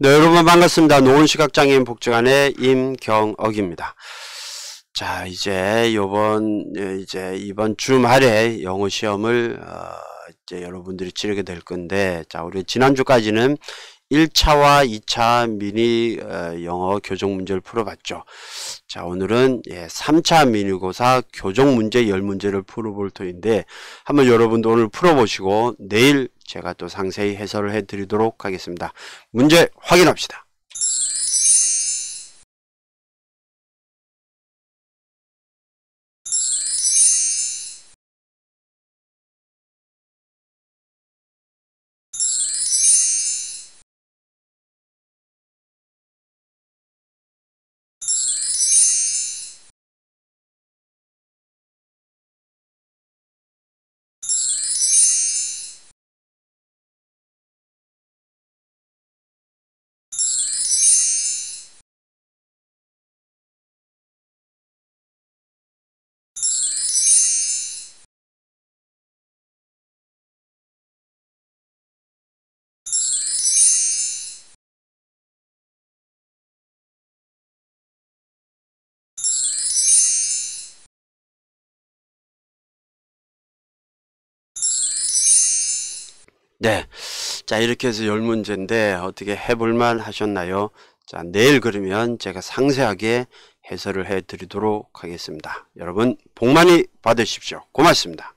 네, 여러분 반갑습니다. 노원시각장애인 복지관의 임경억입니다. 자, 이제 요번 예, 이제 이번 주말에 영어 시험을 어, 이제 여러분들이 치르게 될 건데, 자, 우리 지난주까지는 1차와 2차 미니 어, 영어 교정 문제를 풀어봤죠. 자, 오늘은 예, 3차 미니고사 교정 문제 10문제를 풀어볼 터인데, 한번 여러분도 오늘 풀어보시고, 내일 제가 또 상세히 해설을 해드리도록 하겠습니다. 문제 확인합시다. 네. 자, 이렇게 해서 열 문제인데 어떻게 해볼만 하셨나요? 자, 내일 그러면 제가 상세하게 해설을 해 드리도록 하겠습니다. 여러분, 복 많이 받으십시오. 고맙습니다.